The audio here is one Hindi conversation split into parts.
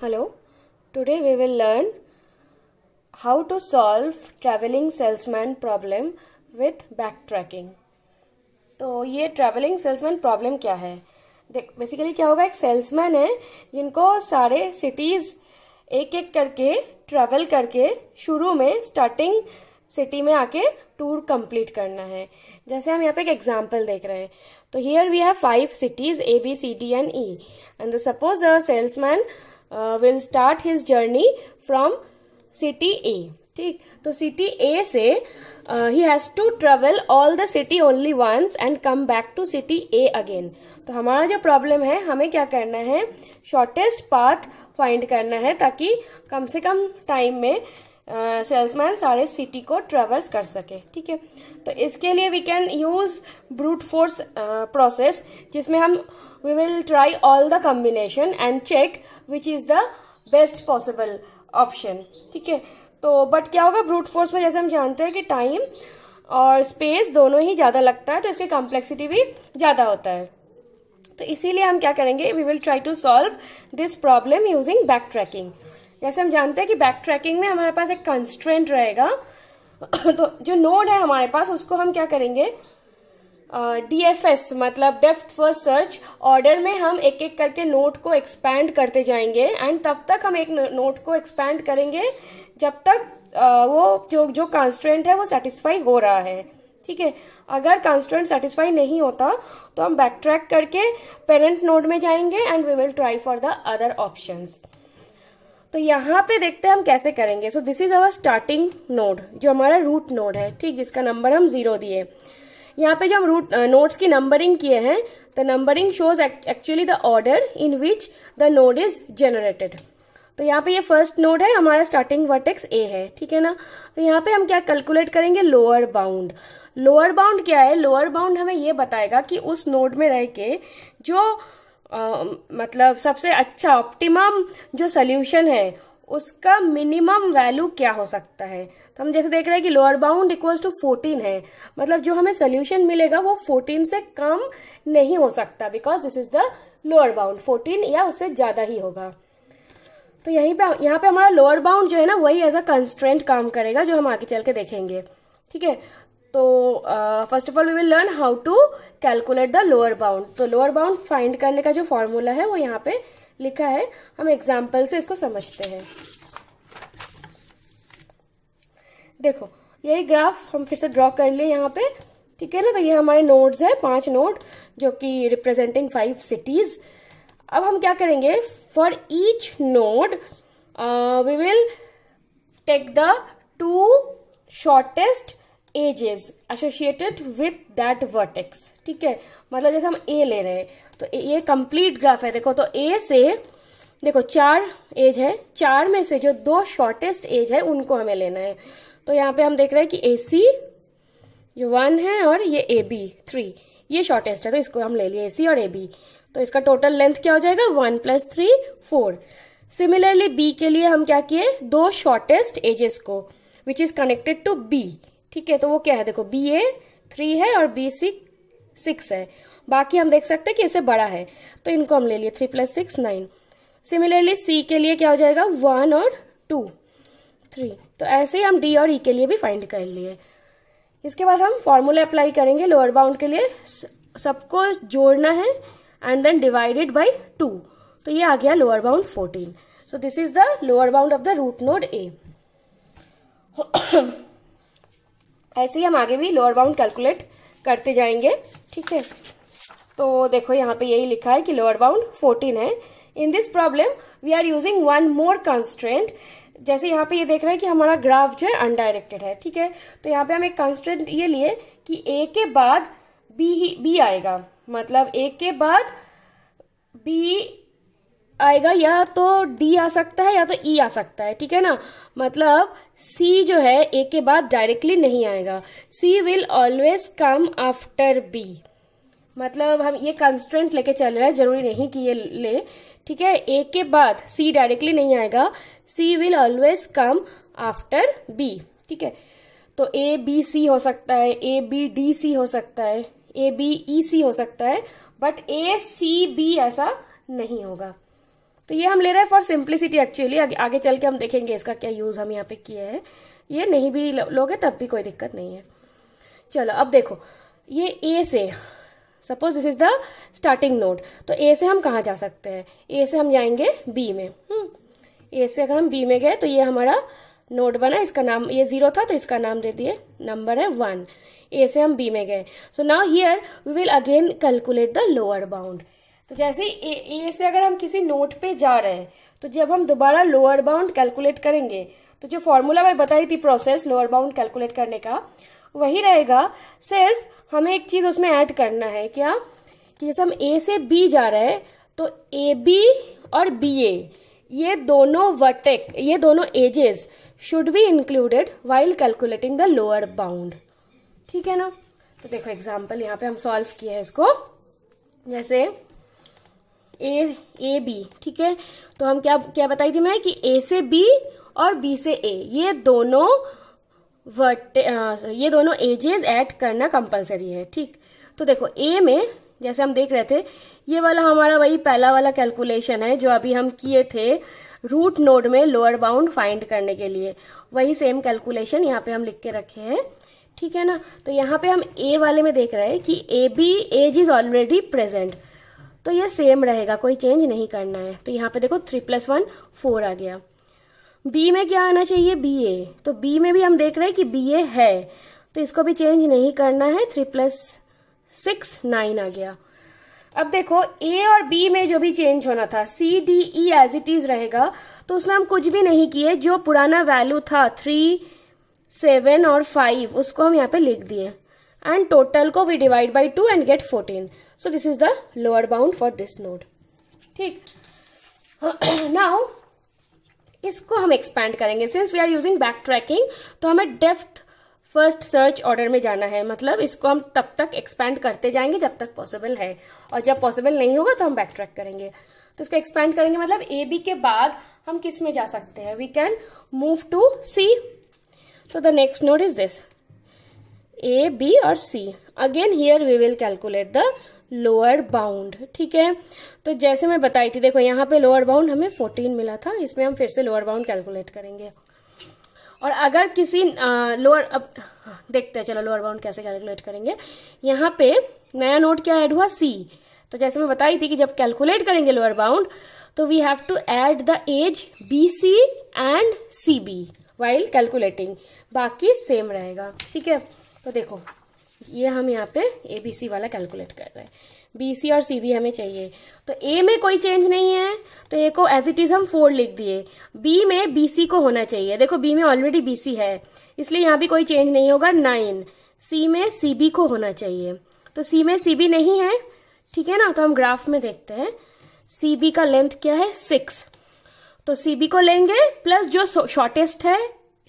Hello, today we will learn how to solve traveling salesman problem with backtracking. तो ये ट्रैवलिंग सेल्समैन प्रॉब्लम क्या है देख बेसिकली क्या होगा एक सेल्समैन है जिनको सारे सिटीज़ एक एक करके ट्रैवल करके शुरू में स्टार्टिंग सिटी में आके टूर कंप्लीट करना है जैसे हम यहाँ पे एक एग्जांपल देख रहे हैं तो here we have five cities A B C D and E and suppose the salesman will start his journey from city A ठीक तो सिटी ए से ही has to travel all the city only once and come back to city A again तो हमारा जो प्रॉब्लम है हमें क्या करना है शॉर्टेस्ट पाथ फाइंड करना है ताकि कम से कम टाइम में सेल्समैन सारे सिटी को ट्रेवर्स कर सके ठीक है तो इसके लिए we can use brute force process जिसमें हम we will try all the combination and check which is the best possible option ठीक है तो बट क्या होगा ब्रूट फोर्स में जैसे हम जानते हैं कि टाइम और स्पेस दोनों ही ज़्यादा लगता है तो इसकी कॉम्प्लेक्सिटी भी ज़्यादा होता है तो इसीलिए हम क्या करेंगे we will try to solve this problem using backtracking जैसे हम जानते हैं कि बैक ट्रैकिंग में हमारे पास एक कंस्ट्रेंट रहेगा तो जो नोड है हमारे पास उसको हम क्या करेंगे डी एफ एस मतलब डेफ्ट फर्स्ट सर्च ऑर्डर में हम एक एक करके नोट को एक्सपैंड करते जाएंगे एंड तब तक हम एक नोट को एक्सपैंड करेंगे जब तक uh, वो जो जो कॉन्स्टेंट है वो सेटिस्फाई हो रहा है ठीक है अगर कॉन्स्टेंट सेटिस्फाई नहीं होता तो हम बैक ट्रैक करके पेरेंट नोड में जाएंगे and we will try for the other options तो यहाँ पे देखते हैं हम कैसे करेंगे so this is our starting node जो हमारा रूट नोड है ठीक जिसका नंबर हम जीरो दिए यहाँ पे जो हम रूट नोड्स की नंबरिंग किए हैं the numbering shows actually the order in which the node is generated तो यहाँ पे ये फर्स्ट नोड है हमारा स्टार्टिंग वर्टेक्स ए है ठीक है ना तो यहाँ पे हम क्या कैलकुलेट करेंगे लोअर बाउंड लोअर बाउंड क्या है लोअर बाउंड हमें ये बताएगा कि उस नोड में रह के जो आ, मतलब सबसे अच्छा ऑप्टिमम जो सोल्यूशन है उसका मिनिमम वैल्यू क्या हो सकता है तो हम जैसे देख रहे हैं कि lower bound equals to fourteen है मतलब जो हमें सोल्यूशन मिलेगा वो फोर्टीन से कम नहीं हो सकता because this is the lower bound fourteen या उससे ज़्यादा ही होगा तो यहीं पे यहाँ पे हमारा लोअर बाउंड जो है ना वही एज अ कंस्ट्रेंट काम करेगा जो हम आगे चल के देखेंगे ठीक है तो first of all we will learn how to calculate the lower bound तो लोअर बाउंड फाइंड करने का जो फॉर्मूला है वो यहाँ पे लिखा है हम एग्जाम्पल से इसको समझते हैं देखो यही ग्राफ हम फिर से ड्रॉ कर लिए यहाँ पे ठीक है ना तो ये हमारे नोड्स है पांच नोड जो कि रिप्रेजेंटिंग फाइव सिटीज अब हम क्या करेंगे for each node we will take the two shortest edges associated associated with that vertex ठीक है मतलब जैसे हम ए ले रहे हैं तो ये कंप्लीट ग्राफ है देखो तो ए से देखो चार एज है चार में से जो दो शॉर्टेस्ट एज है उनको हमें लेना है तो यहाँ पे हम देख रहे हैं कि ए सी जो वन है और ये ए बी थ्री ये शॉर्टेस्ट है तो इसको हम ले लिए ए सी और ए बी तो इसका टोटल लेंथ क्या हो जाएगा one plus three four similarly B के लिए हम क्या किए दो शॉर्टेस्ट एजेस को which is connected to B ठीक है तो वो क्या है देखो बी ए थ्री है और बी सी सिक्स है बाकी हम देख सकते हैं कि इसे बड़ा है तो इनको हम ले लिए three plus six nine similarly C के लिए क्या हो जाएगा वन और टू थ्री तो ऐसे ही हम डी और ई e के लिए भी फाइंड कर लिए इसके बाद हम फॉर्मूला अप्लाई करेंगे लोअर बाउंड के लिए सबको जोड़ना है and then divided by two तो ये आ गया lower bound fourteen so this is the lower bound of the root node A ऐसे ही हम आगे भी लोअर बाउंड कैलकुलेट करते जाएंगे ठीक है तो देखो यहाँ पे यही लिखा है कि लोअर बाउंड 14 है in this problem we are using one more constraint जैसे यहाँ पे ये यह देख रहे हैं कि हमारा ग्राफ जो है अनडायरेक्टेड है ठीक है तो यहाँ पे हम एक कंस्ट्रेंट ये लिए कि ए के बाद बी ही बी आएगा मतलब ए के बाद बी आएगा या तो डी आ सकता है या तो ई e आ सकता है ठीक है ना मतलब सी जो है ए के बाद डायरेक्टली नहीं आएगा C will always come after B मतलब हम ये कंस्टेंट लेके चल रहे हैं जरूरी नहीं कि ये ले ठीक है ए के बाद सी डायरेक्टली नहीं आएगा C will always come after B ठीक है तो ए बी सी हो सकता है ए बी डी सी हो सकता है ए बी ई सी हो सकता है बट ए सी बी ऐसा नहीं होगा तो ये हम ले रहे हैं फॉर सिंप्लिसिटी एक्चुअली आगे चल के हम देखेंगे इसका क्या यूज़ हम यहाँ पे किए हैं ये नहीं भी लोगे तब भी कोई दिक्कत नहीं है चलो अब देखो ये ए से suppose this is the starting node तो ए से हम कहाँ जा सकते हैं ए से हम जाएंगे बी में ए हम्म, से अगर हम बी में गए तो ये हमारा नोट बना इसका नाम ये जीरो था तो इसका नाम दे दिए नंबर है वन ए से हम बी में गए so now here we will again calculate the lower bound तो जैसे ए, ए से अगर हम किसी नोट पे जा रहे हैं तो जब हम दोबारा लोअर बाउंड कैलकुलेट करेंगे तो जो फॉर्मूला मैं बताई थी प्रोसेस लोअर बाउंड कैलकुलेट करने का वही रहेगा सिर्फ हमें एक चीज़ उसमें ऐड करना है क्या कि जैसे हम ए से बी जा रहे हैं तो ए बी और बी ए ये दोनों वर्टेक ये दोनों edges should be included while calculating the lower bound ठीक है ना तो देखो एग्जाम्पल यहाँ पे हम सॉल्व किया है इसको जैसे ए ए बी ठीक है तो हम क्या क्या बताई थी मैं कि ए से बी और बी से ए ये दोनों वर्टे ये दोनों एजेस ऐड करना कंपलसरी है ठीक तो देखो ए में जैसे हम देख रहे थे ये वाला हमारा वही पहला वाला कैलकुलेशन है जो अभी हम किए थे रूट नोड में लोअर बाउंड फाइंड करने के लिए वही सेम कैलकुलेशन यहाँ पे हम लिख के रखे हैं ठीक है ना तो यहाँ पे हम ए वाले में देख रहे हैं कि A B edge is already present तो ये सेम रहेगा कोई चेंज नहीं करना है तो यहाँ पे देखो थ्री प्लस वन फोर आ गया बी में क्या आना चाहिए बी ए तो बी में भी हम देख रहे हैं कि बी ए है तो इसको भी चेंज नहीं करना है थ्री प्लस सिक्स नाइन आ गया अब देखो ए और बी में जो भी चेंज होना था C D E edge it is रहेगा तो उसमें हम कुछ भी नहीं किए जो पुराना वैल्यू था थ्री सेवन और फाइव उसको हम यहाँ पे लिख दिए एंड टोटल को we divide by two and get fourteen so this is the lower bound for this node ठीक now इसको हम expand करेंगे since we are using backtracking तो हमें depth फर्स्ट सर्च ऑर्डर में जाना है मतलब इसको हम तब तक एक्सपैंड करते जाएंगे जब तक पॉसिबल है और जब पॉसिबल नहीं होगा तो हम बैक ट्रैक करेंगे तो इसको एक्सपैंड करेंगे मतलब ए बी के बाद हम किस में जा सकते हैं we can move to C तो the next node is this A B और C again here we will calculate the lower bound ठीक है तो जैसे मैं बताई थी देखो यहाँ पे लोअर बाउंड हमें फोर्टीन मिला था इसमें हम फिर से लोअर बाउंड कैलकुलेट करेंगे और अगर किसी लोअर अब देखते हैं चलो लोअर बाउंड कैसे कैलकुलेट करेंगे यहाँ पे नया नोट क्या ऐड हुआ सी तो जैसे मैं बताई थी कि जब कैलकुलेट करेंगे लोअर बाउंड तो we have to add the edge B C and C B while calculating बाकी सेम रहेगा ठीक है तो देखो ये हम यहाँ पे ए बी सी वाला कैलकुलेट कर रहे हैं बी सी और सी बी हमें चाहिए तो ए में कोई चेंज नहीं है तो ए को एज इट इज़ हम फोर लिख दिए बी में बी सी को होना चाहिए देखो बी में ऑलरेडी बी सी है इसलिए यहाँ भी कोई चेंज नहीं होगा नाइन सी में सी बी को होना चाहिए तो सी में सी बी नहीं है ठीक है ना तो हम ग्राफ में देखते हैं सी बी का लेंथ क्या है सिक्स तो सी बी को लेंगे प्लस जो शॉर्टेस्ट है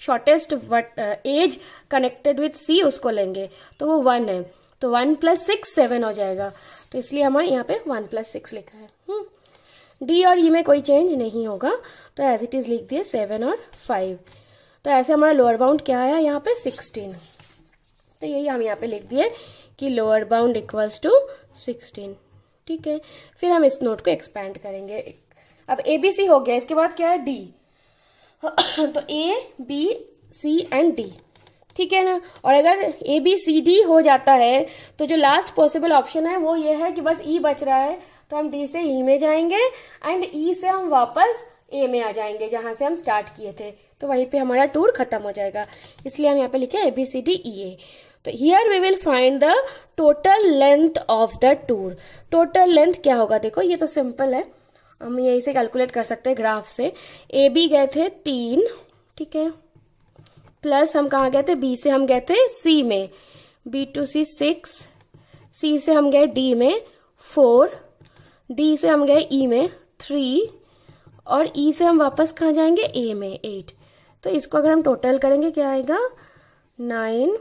shortest what edge connected with C उसको लेंगे तो वो वन है तो वन प्लस सिक्स सेवन हो जाएगा तो इसलिए हमारे यहाँ पे वन प्लस सिक्स लिखा है डी हम्म। और ई e में कोई चेंज नहीं होगा तो एज इट इज़ लिख दिए सेवन और फाइव तो ऐसे हमारा लोअर बाउंड क्या आया यहाँ पे सिक्सटीन तो यही हम यहाँ पे लिख दिए कि lower bound equals to sixteen ठीक है फिर हम इस नोट को एक्सपैंड करेंगे अब ए बी सी हो गया इसके बाद क्या है डी तो A B C and D ठीक है ना और अगर ए बी सी डी हो जाता है तो जो लास्ट पॉसिबल ऑप्शन है वो ये है कि बस ई e बच रहा है तो हम डी से ई e में जाएंगे एंड ई e से हम वापस ए में आ जाएंगे जहाँ से हम स्टार्ट किए थे तो वहीं पे हमारा टूर खत्म हो जाएगा इसलिए हम यहाँ पे लिखे ए B C D E A तो here we will find the total length of the tour total length क्या होगा देखो ये तो सिंपल है हम यहीं से कैलकुलेट कर सकते हैं ग्राफ से ए बी गए थे तीन ठीक है प्लस हम कहाँ गए थे बी से हम गए थे सी में B to C six C से हम गए डी में फोर डी से हम गए ई e में थ्री और ई e से हम वापस कहाँ जाएंगे ए में एट तो इसको अगर हम टोटल करेंगे क्या आएगा nine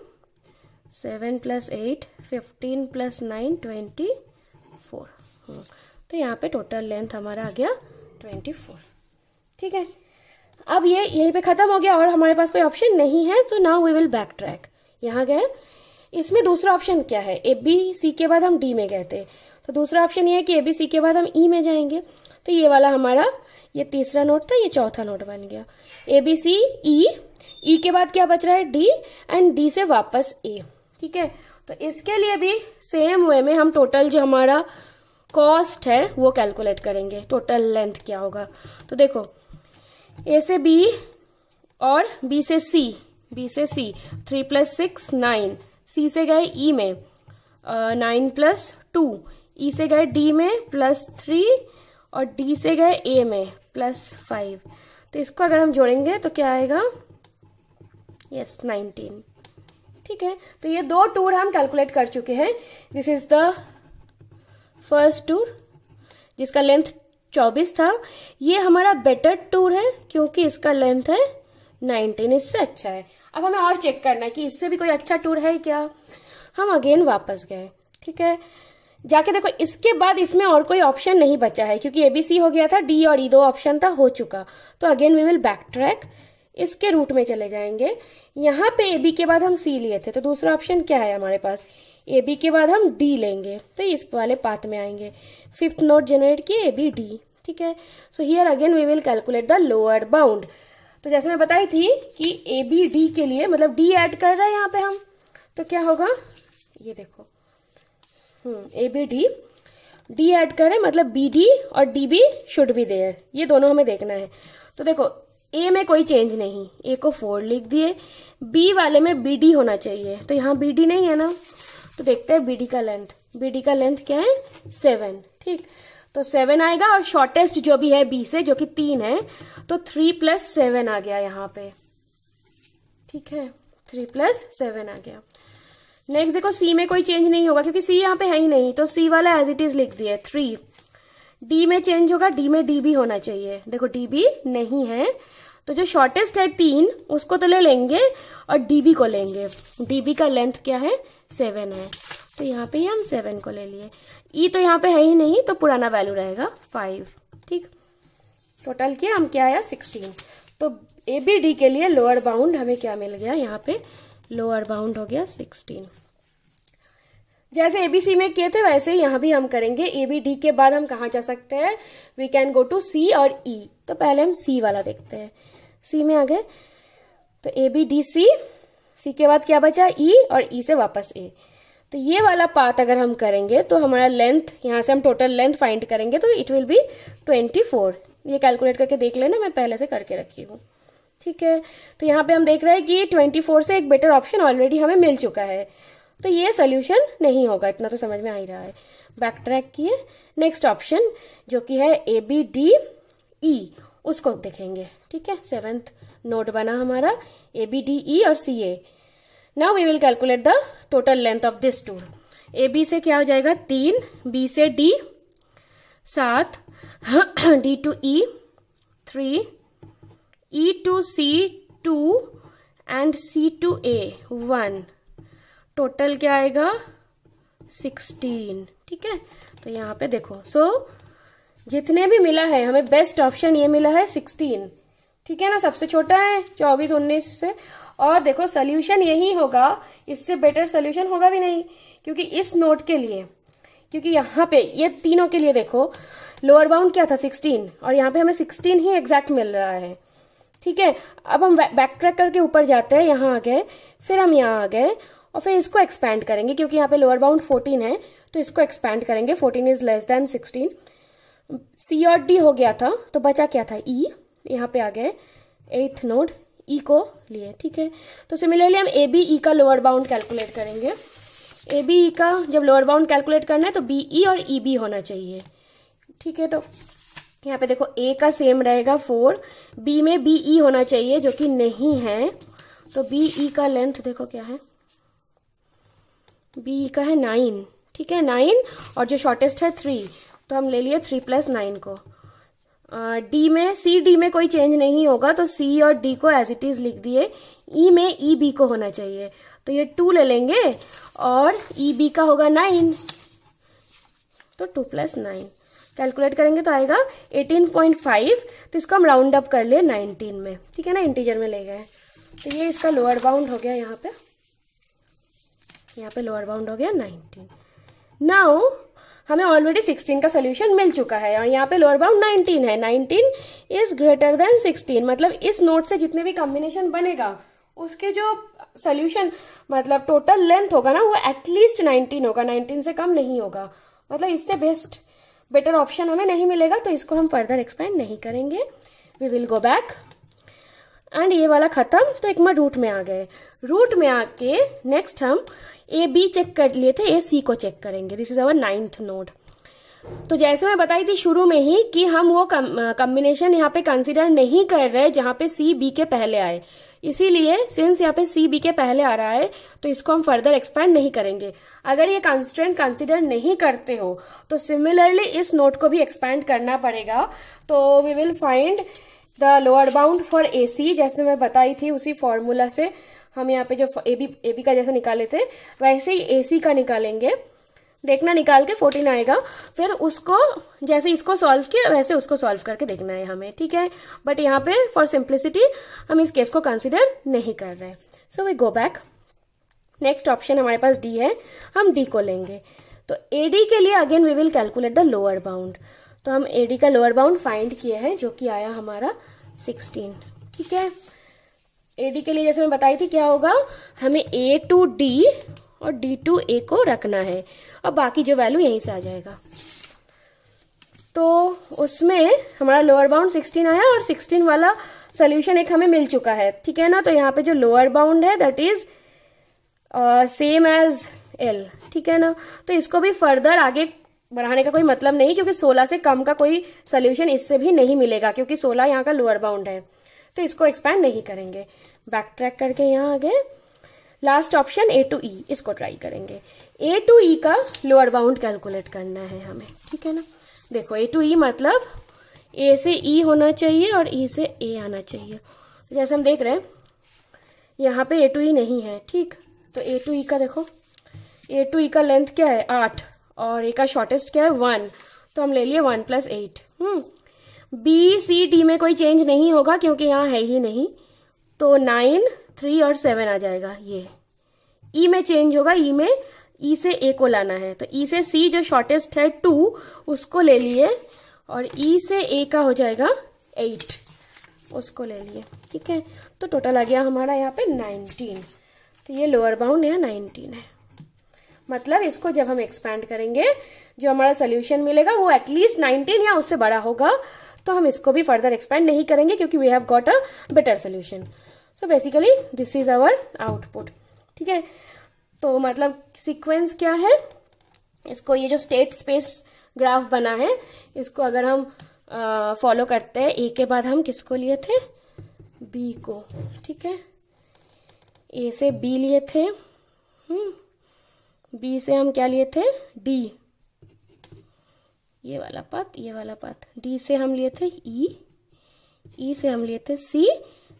seven plus eight fifteen plus nine twenty four तो यहाँ पे टोटल लेंथ हमारा आ गया ट्वेंटी फोर ठीक है अब ये यहीं पे ख़त्म हो गया और हमारे पास कोई ऑप्शन नहीं है so now we will backtrack यहाँ गए इसमें दूसरा ऑप्शन क्या है ए बी सी के बाद हम डी में गए थे तो दूसरा ऑप्शन ये है कि ए बी सी के बाद हम ई e में जाएंगे तो ये वाला हमारा ये तीसरा नोट था ये चौथा नोट बन गया ए बी सी ई ई के बाद क्या बच रहा है डी एंड डी से वापस ए ठीक है तो इसके लिए भी सेम वे में हम टोटल जो हमारा कॉस्ट है वो कैलकुलेट करेंगे टोटल लेंथ क्या होगा तो देखो ए से बी और बी से सी बी से C three plus six nine C से गए ई e में नाइन प्लस टू ई से गए डी में प्लस थ्री और डी से गए ए में प्लस फाइव तो इसको अगर हम जोड़ेंगे तो क्या आएगा यस नाइनटीन ठीक है तो ये दो टूर हम कैलकुलेट कर चुके हैं this is the first tour जिसका लेंथ 24 था ये हमारा बेटर टूर है क्योंकि इसका लेंथ है 19 इससे अच्छा है अब हमें और चेक करना है कि इससे भी कोई अच्छा टूर है क्या हम अगेन वापस गए ठीक है जाके देखो इसके बाद इसमें और कोई ऑप्शन नहीं बचा है क्योंकि एबीसी हो गया था डी और ई e दो ऑप्शन था हो चुका तो again we will backtrack इसके रूट में चले जाएंगे यहाँ पे ए बी के बाद हम सी लिए थे तो दूसरा ऑप्शन क्या है हमारे पास ए बी के बाद हम डी लेंगे तो इस वाले पाथ में आएंगे फिफ्थ नोट जनरेट किए ए बी डी ठीक है so here again we will calculate the lower bound तो जैसे मैं बताई थी कि ए बी डी के लिए मतलब डी ऐड कर रहे हैं यहाँ पे हम तो क्या होगा ये देखो A B D D add करें मतलब बी डी और D B should be there ये दोनों हमें देखना है तो देखो ए में कोई चेंज नहीं ए को फोर लिख दिए बी वाले में बी डी होना चाहिए तो यहाँ बी डी नहीं है ना तो देखते हैं बी डी का लेंथ बी डी का लेंथ क्या है सेवन ठीक तो सेवन आएगा और शॉर्टेस्ट जो भी है बी से जो कि तीन है तो थ्री प्लस सेवन आ गया यहाँ पे ठीक है थ्री प्लस सेवन आ गया नेक्स्ट देखो सी में कोई चेंज नहीं होगा क्योंकि सी यहाँ पे है ही नहीं तो सी वाला एज इट इज लिख दिया थ्री डी में चेंज होगा डी में डी भी होना चाहिए देखो डी भी नहीं है तो जो शॉर्टेस्ट है तीन उसको तो ले लेंगे और डी बी को लेंगे डी बी का लेंथ क्या है सेवन है तो यहाँ पे ही हम सेवन को ले लिए ई e तो यहाँ पे है ही नहीं तो पुराना वैल्यू रहेगा फाइव ठीक टोटल किया हम क्या आया सिक्सटीन तो ए बी डी के लिए लोअर बाउंड हमें क्या मिल गया यहाँ पे लोअर बाउंड हो गया सिक्सटीन जैसे एबीसी में किए थे वैसे ही यहाँ भी हम करेंगे ए बी डी के बाद हम कहाँ जा सकते हैं we can go to C और ई e. तो पहले हम सी वाला देखते हैं सी में आ गए तो ए बी डी सी सी के बाद क्या बचा ई e, और ई e से वापस ए तो ये वाला पाथ अगर हम करेंगे तो हमारा लेंथ यहाँ से हम टोटल लेंथ फाइंड करेंगे तो it will be twenty four ये कैलकुलेट करके देख लेना मैं पहले से करके रखी हूँ ठीक है तो यहाँ पे हम देख रहे हैं कि ट्वेंटी फोर से एक बेटर ऑप्शन ऑलरेडी हमें मिल चुका है तो ये सोल्यूशन नहीं होगा इतना तो समझ में आ ही रहा है बैक ट्रैक किए नेक्स्ट ऑप्शन जो कि है ए बी डी ई उसको देखेंगे ठीक है सेवेंथ नोट बना हमारा ए बी डी ई और C A now we will calculate the total length of this tour A B से क्या हो जाएगा तीन बी से डी सात D to E three E to C two and C to A one total क्या आएगा सिक्सटीन ठीक है तो यहाँ पे देखो सो so, जितने भी मिला है हमें बेस्ट ऑप्शन ये मिला है सिक्सटीन ठीक है ना सबसे छोटा है चौबीस उन्नीस से और देखो सोल्यूशन यही होगा इससे बेटर सोल्यूशन होगा भी नहीं क्योंकि इस नोट के लिए क्योंकि यहाँ पे ये तीनों के लिए देखो लोअर बाउंड क्या था 16 और यहाँ पे हमें 16 ही एग्जैक्ट मिल रहा है ठीक है अब हम बैक ट्रैक करके ऊपर जाते हैं यहाँ आ गए फिर हम यहाँ आ गए और फिर इसको एक्सपेंड करेंगे क्योंकि यहाँ पे लोअर बाउंड 14 है तो इसको एक्सपेंड करेंगे 14 इज लेस देन 16 सी और डी हो गया था तो बचा क्या था ई e, यहाँ पे आ गए एथ नोड ई को लिए ठीक है तो सिमिलरली हम ए बी ई का लोअर बाउंड कैलकुलेट करेंगे ए बी ई का जब लोअर बाउंड कैलकुलेट करना है तो बी ई e और ई e बी होना चाहिए ठीक है तो यहाँ पे देखो ए का सेम रहेगा फोर बी में बी ई e होना चाहिए जो कि नहीं है तो बी ई e का लेंथ देखो क्या है बी का है नाइन ठीक है नाइन और जो शॉर्टेस्ट है थ्री तो हम ले लिए थ्री प्लस नाइन को डी uh, में सी डी में कोई चेंज नहीं होगा तो सी और डी को एज इट इज़ लिख दिए ई e में ई e, बी को होना चाहिए तो ये टू ले लेंगे और ई e, बी का होगा नाइन तो टू प्लस नाइन कैलकुलेट करेंगे तो आएगा एटीन पॉइंट फाइव तो इसको हम राउंड अप कर लिए नाइनटीन में ठीक है ना इंटीजर में ले गए तो ये इसका लोअर बाउंड हो गया यहाँ पर यहाँ पे लोअर बाउंड हो गया नाइनटीन नाउ हमें ऑलरेडी सिक्सटीन का सोल्यूशन मिल चुका है और यहाँ पे लोअर बाउंड नाइनटीन है nineteen is greater than sixteen मतलब इस नोट से जितने भी कॉम्बिनेशन बनेगा उसके जो सोल्यूशन मतलब टोटल लेंथ होगा ना वो एटलीस्ट नाइनटीन होगा नाइनटीन से कम नहीं होगा मतलब इससे बेस्ट बेटर ऑप्शन हमें नहीं मिलेगा तो इसको हम फर्दर एक्सपेंड नहीं करेंगे we will go back and ये वाला ख़त्म तो एक मैं रूट में आ गए रूट में आके नेक्स्ट हम ए बी चेक कर लिए थे ए सी को चेक करेंगे this is our ninth node तो जैसे मैं बताई थी शुरू में ही कि हम वो कम्बिनेशन यहाँ पे कंसिडर नहीं कर रहे जहाँ पे सी बी के पहले आए इसीलिए सिंस यहाँ पे सी बी के पहले आ रहा है तो इसको हम फर्दर एक्सपेंड नहीं करेंगे अगर ये कंस्टेंट कंसिडर नहीं करते हो तो सिमिलरली इस नोट को भी एक्सपेंड करना पड़ेगा तो we will find the lower bound for A C जैसे मैं बताई थी उसी फॉर्मूला से हम यहाँ पे जो ए बी ए बी का जैसे निकाले थे वैसे ही ए सी का निकालेंगे देखना निकाल के फोर्टीन आएगा फिर उसको जैसे इसको सॉल्व किया वैसे उसको सॉल्व करके देखना है हमें ठीक है बट यहाँ पे फॉर सिंप्लिसिटी हम इस केस को कंसिडर नहीं कर रहे so we go back next option हमारे पास डी है हम डी को लेंगे तो ए डी के लिए again we will calculate the lower bound तो हम ए डी का लोअर बाउंड फाइंड किए हैं जो कि आया हमारा सिक्सटीन ठीक है ए डी के लिए जैसे मैं बताई थी क्या होगा हमें ए टू डी और डी टू ए को रखना है और बाकी जो वैल्यू यहीं से आ जाएगा तो उसमें हमारा लोअर बाउंड 16 आया और 16 वाला सोल्यूशन एक हमें मिल चुका है ठीक है ना तो यहाँ पे जो लोअर बाउंड है that is same as L ठीक है ना तो इसको भी फर्दर आगे बढ़ाने का कोई मतलब नहीं क्योंकि 16 से कम का कोई सोल्यूशन इससे भी नहीं मिलेगा क्योंकि 16 यहाँ का लोअर बाउंड है तो इसको एक्सपैंड नहीं करेंगे बैक ट्रैक करके यहाँ आ गए last option A to E इसको ट्राई करेंगे ए टू ई का लोअर बाउंड कैलकुलेट करना है हमें ठीक है ना देखो ए टू ई मतलब ए से ई e होना चाहिए और ई e से ए आना चाहिए जैसे हम देख रहे हैं यहाँ पे ए टू ई नहीं है ठीक तो ए टू ई का देखो ए टू ई का लेंथ क्या है आठ और ए का शॉर्टेस्ट क्या है वन तो हम ले लिए one plus eight B C D में कोई चेंज नहीं होगा क्योंकि यहाँ है ही नहीं तो नाइन थ्री और सेवन आ जाएगा ये ई e में चेंज होगा ई e में ई e से ए को लाना है तो ई से सी जो शॉर्टेस्ट है टू उसको ले लिए और ई से ए का हो जाएगा एट उसको ले लिए ठीक है तो टोटल आ गया हमारा यहाँ पे नाइनटीन तो ये लोअर बाउंड यहाँ नाइनटीन है मतलब इसको जब हम एक्सपैंड करेंगे जो हमारा सोल्यूशन मिलेगा वो एटलीस्ट नाइनटीन या उससे बड़ा होगा तो हम इसको भी फर्दर एक्सपैंड नहीं करेंगे क्योंकि we have got a better solution so basically this is our output ठीक है तो मतलब सीक्वेंस क्या है इसको ये जो स्टेट स्पेस ग्राफ बना है इसको अगर हम फॉलो करते हैं ए के बाद हम किसको लिए थे बी को ठीक है ए से बी लिए थे बी हम्म। से हम क्या लिए थे डी ये वाला पथ ये वाला पथ डी से हम लिए थे ई e, ई e से हम लिए थे सी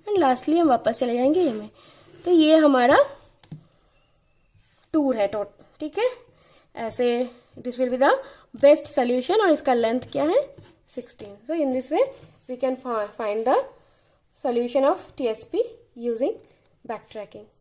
एंड लास्टली हम वापस चले जाएंगे ये में तो ये हमारा टूर है टोट ठीक है ऐसे this will be the best solution और इसका लेंथ क्या है sixteen so in this way we can find the solution of T S P using back tracking